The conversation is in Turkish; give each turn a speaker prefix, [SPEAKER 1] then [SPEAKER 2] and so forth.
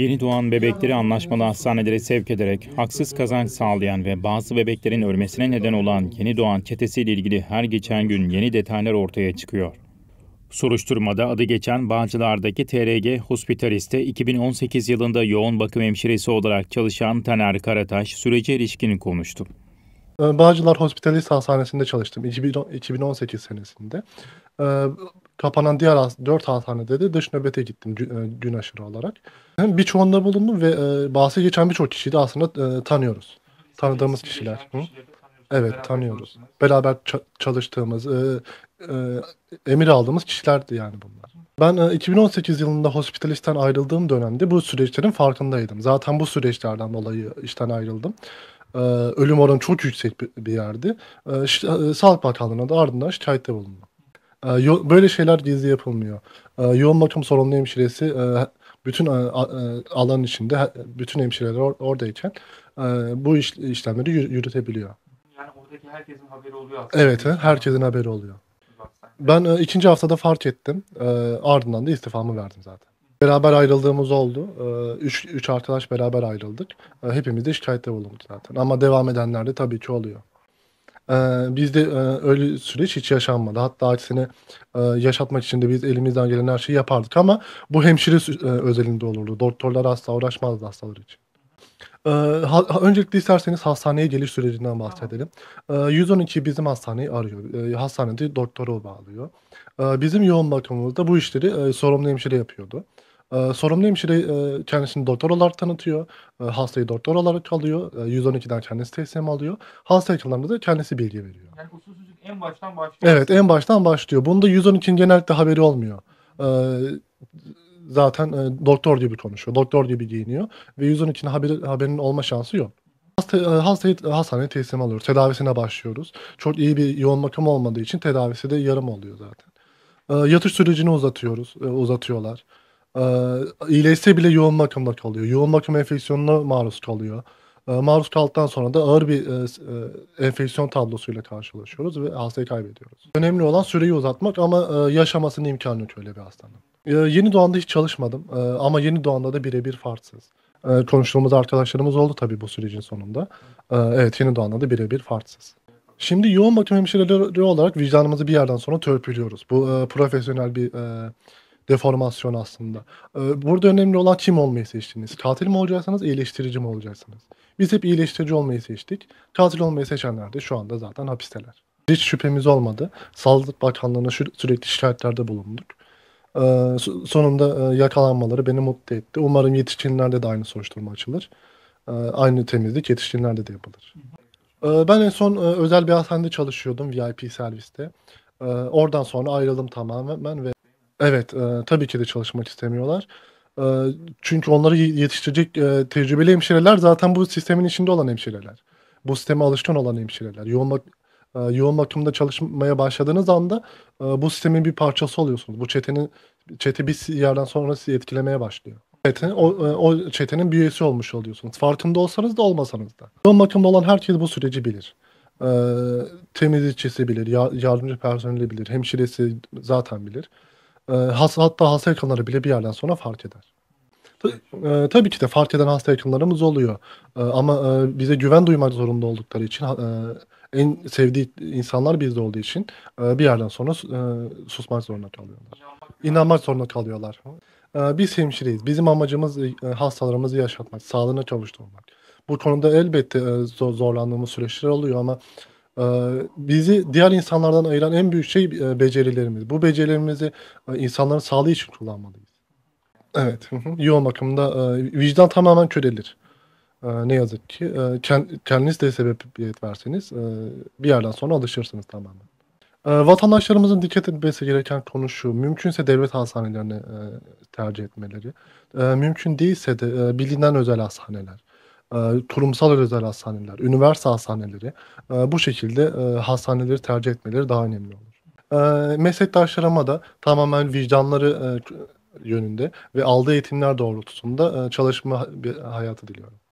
[SPEAKER 1] Yeni doğan bebekleri anlaşmalı hastanelere sevk ederek haksız kazanç sağlayan ve bazı bebeklerin ölmesine neden olan yeni doğan çetesiyle ilgili her geçen gün yeni detaylar ortaya çıkıyor. Soruşturmada adı geçen Bağcılar'daki TRG Hospitalis'te 2018 yılında yoğun bakım hemşiresi olarak çalışan Taner Karataş sürece ilişkin konuştu. Ee, Bağcılar Hospitalis Hastanesi'nde çalıştım 2018 senesinde e, kapanan diğer has, 4 hastanede de dış nöbete gittim e, gün aşırı olarak. Birçoğunda bulundum ve e, bahsi geçen birçok kişiyi de aslında e, tanıyoruz. Tanıdığımız kişiler. Hı? Evet tanıyoruz. Beraber çalıştığımız, e, e, emir aldığımız kişilerdi yani bunlar. Ben 2018 e, yılında hospitalisten ayrıldığım dönemde bu süreçlerin farkındaydım. Zaten bu süreçlerden dolayı işten ayrıldım. E, ölüm oranı çok yüksek bir yerdi. Sağlık Bakanlığı'na da ardından şikayette bulundum. E, yo- böyle şeyler gizli yapılmıyor. E, ee, yoğun bakım sorumlu hemşiresi e, bütün e, e, alan içinde bütün hemşireler or- oradayken e, bu iş- işlemleri yür- yürütebiliyor. Yani oradaki herkesin haberi oluyor aslında. Evet, he, herkesin haberi oluyor. Ben e, ikinci haftada fark ettim. E, ardından da istifamı verdim zaten. Beraber ayrıldığımız oldu. E, üç, üç arkadaş beraber ayrıldık. E, hepimiz de şikayette bulunduk zaten. Ama devam edenler de tabii ki oluyor. Ee, bizde, e, öyle süreç hiç yaşanmadı. Hatta aksine, e, yaşatmak için de biz elimizden gelen her şeyi yapardık ama bu hemşire e, özelinde olurdu. Doktorlar asla uğraşmazdı hastalar için. Ee, öncelikle isterseniz hastaneye geliş sürecinden bahsedelim. 112 ee, bizim hastaneyi arıyor. hastanede doktoru bağlıyor. bizim yoğun bakımımızda bu işleri, sorumlu hemşire yapıyordu. E, ee, sorumlu hemşire e, kendisini doktor olarak tanıtıyor. E, hastayı doktor olarak alıyor. E, ee, 112'den kendisi teslim alıyor. Hasta yakınlarında da kendisi bilgi veriyor. Yani usulsüzlük en baştan başlıyor. Evet en baştan başlıyor. Bunda 112'nin genellikle haberi olmuyor. E, zaten e, doktor gibi konuşuyor. Doktor gibi giyiniyor. Ve 112'nin haberi, haberinin olma şansı yok. Hasta, e, hastayı hastaneye teslim alıyoruz. Tedavisine başlıyoruz. Çok iyi bir yoğun bakım olmadığı için tedavisi de yarım oluyor zaten. E, yatış sürecini uzatıyoruz, e, uzatıyorlar. E, iyileşse bile yoğun bakımda kalıyor. Yoğun bakım enfeksiyonuna maruz kalıyor. E, maruz kaldıktan sonra da ağır bir e, e, enfeksiyon tablosuyla karşılaşıyoruz ve hastayı kaybediyoruz. Önemli olan süreyi uzatmak ama e, yaşamasının imkanı yok öyle bir hastanın. E, yeni doğanda hiç çalışmadım e, ama yeni doğanda da birebir farksız. E, konuştuğumuz arkadaşlarımız oldu tabii bu sürecin sonunda. E, evet yeni doğanda da birebir farksız. Şimdi yoğun bakım hemşireleri olarak vicdanımızı bir yerden sonra törpülüyoruz. Bu e, profesyonel bir e, deformasyon aslında. Ee, burada önemli olan kim olmayı seçtiniz. Katil mi olacaksınız, iyileştirici mi olacaksınız? Biz hep iyileştirici olmayı seçtik. Katil olmayı seçenler de şu anda zaten hapisteler. Hiç şüphemiz olmadı. Sağlık Bakanlığı'na sürekli şikayetlerde bulunduk. Ee, sonunda e, yakalanmaları beni mutlu etti. Umarım yetişkinlerde de aynı soruşturma açılır. Ee, aynı temizlik yetişkinlerde de yapılır. ben en son e, özel bir hastanede çalışıyordum VIP serviste. Oradan sonra ayrıldım tamamen ve Evet, eee, tabii ki de çalışmak istemiyorlar. Eee, çünkü onları yetiştirecek, eee, tecrübeli hemşireler zaten bu sistemin içinde olan hemşireler. Bu sisteme alışkın olan hemşireler. Yoğun bak eee, yoğun bakımda çalışmaya başladığınız anda, eee, bu sistemin bir parçası oluyorsunuz. Bu çetenin çete bir yerden sonra sizi etkilemeye başlıyor. Çete o e, o çetenin bir üyesi olmuş oluyorsunuz. Farkında olsanız da olmasanız da. Yoğun bakımda olan herkes bu süreci bilir. Eee, temizlikçisi bilir, ya yardımcı personeli bilir, hemşiresi zaten bilir. E, hatta hasta yakınları bile bir yerden sonra fark eder. E, tabii ki de fark eden hasta yakınlarımız oluyor. E, ama e, bize güven duymak zorunda oldukları için e, en sevdiği insanlar bizde olduğu için e, bir yerden sonra e, susmak zorunda kalıyorlar. İnanmak zorunda kalıyorlar. E, biz hemşireyiz. Bizim amacımız e, hastalarımızı yaşatmak, sağlığına çalıştırmak. Bu konuda elbette e, zorlandığımız süreçler oluyor ama ee, bizi diğer insanlardan ayıran en büyük şey e, becerilerimiz. Bu becerilerimizi e, insanların sağlığı için kullanmalıyız. Evet, yoğun bakımda e, vicdan tamamen körelir. Ne yazık ki. Kendiniz de sebebiyet verseniz bir yerden sonra alışırsınız tamamen. Vatandaşlarımızın dikkat etmesi gereken konu şu, mümkünse devlet hastanelerini tercih etmeleri, mümkün değilse de bilinen özel hastaneler kurumsal e, özel hastaneler, üniversite hastaneleri e, bu şekilde e, hastaneleri tercih etmeleri daha önemli olur. Meslektaşlarıma da tamamen vicdanları yönünde ve aldığı eğitimler doğrultusunda çalışma hayatı diliyorum.